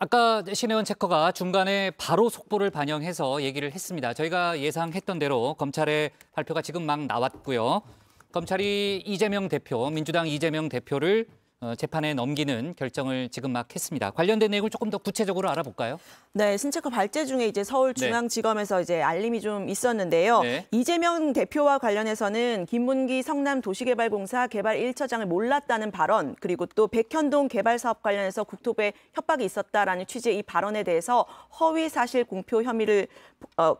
아까 신혜원 체커가 중간에 바로 속보를 반영해서 얘기를 했습니다. 저희가 예상했던 대로 검찰의 발표가 지금 막 나왔고요. 검찰이 이재명 대표, 민주당 이재명 대표를 어, 재판에 넘기는 결정을 지금 막 했습니다. 관련된 내용을 조금 더 구체적으로 알아볼까요? 네, 신체가 발제 중에 이제 서울중앙지검에서 네. 이제 알림이 좀 있었는데요. 네. 이재명 대표와 관련해서는 김문기 성남도시개발공사 개발 1처장을 몰랐다는 발언, 그리고 또 백현동 개발 사업 관련해서 국토부에 협박이 있었다라는 취지의 이 발언에 대해서 허위 사실 공표 혐의를 어,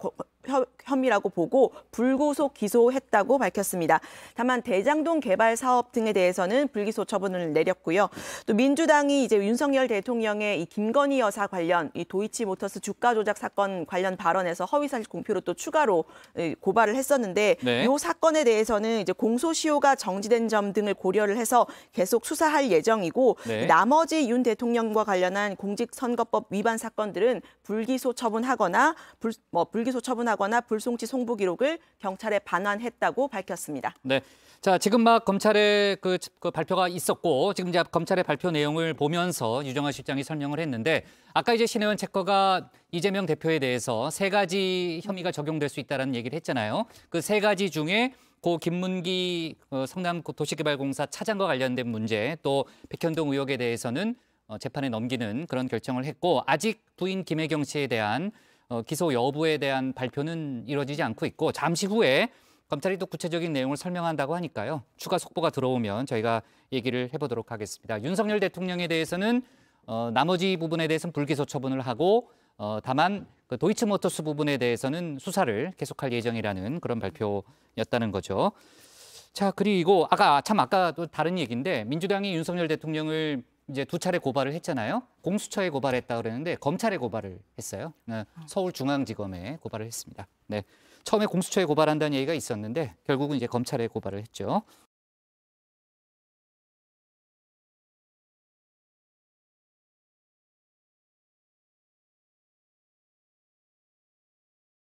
혐의라고 보고 불구속 기소했다고 밝혔습니다. 다만 대장동 개발 사업 등에 대해서는 불기소 처분을 내렸고요. 또 민주당이 이제 윤석열 대통령의 이 김건희 여사 관련 이 도이치모터스 주가 조작 사건 관련 발언에서 허위사실 공표로 또 추가로 고발을 했었는데 네. 이 사건에 대해서는 이제 공소시효가 정지된 점 등을 고려를 해서 계속 수사할 예정이고 네. 나머지 윤 대통령과 관련한 공직선거법 위반 사건들은 불기소 처분하거나 불, 뭐 불기소 처분하고 기록하거나 불송치 송부 기록을 경찰에 반환했다고 밝혔습니다. 네. 자, 지금 막 검찰의 그, 그, 발표가 있었고 지금 이제 검찰의 발표 내용을 보면서 유정아 실장이 설명을 했는데 아까 이제 신혜원 체커가 이재명 대표에 대해서 세 가지 혐의가 적용될 수있다는 얘기를 했잖아요. 그 세 가지 중에 고 김문기 어, 성남 도시개발공사 차장과 관련된 문제 또 백현동 의혹에 대해서는 어, 재판에 넘기는 그런 결정을 했고 아직 부인 김혜경 씨에 대한 어, 기소 여부에 대한 발표는 이뤄지지 않고 있고 잠시 후에 검찰이 또 구체적인 내용을 설명한다고 하니까요. 추가 속보가 들어오면 저희가 얘기를 해보도록 하겠습니다. 윤석열 대통령에 대해서는 어, 나머지 부분에 대해서는 불기소 처분을 하고 어, 다만 그 도이치모터스 부분에 대해서는 수사를 계속할 예정이라는 그런 발표였다는 거죠. 자 그리고 아까 참 아까 또 다른 얘기인데 민주당이 윤석열 대통령을 이제 두 차례 고발을 했잖아요. 공수처에 고발했다 그랬는데 검찰에 고발을 했어요. 네, 서울중앙지검에 고발을 했습니다. 네. 처음에 공수처에 고발한다는 얘기가 있었는데 결국은 이제 검찰에 고발을 했죠.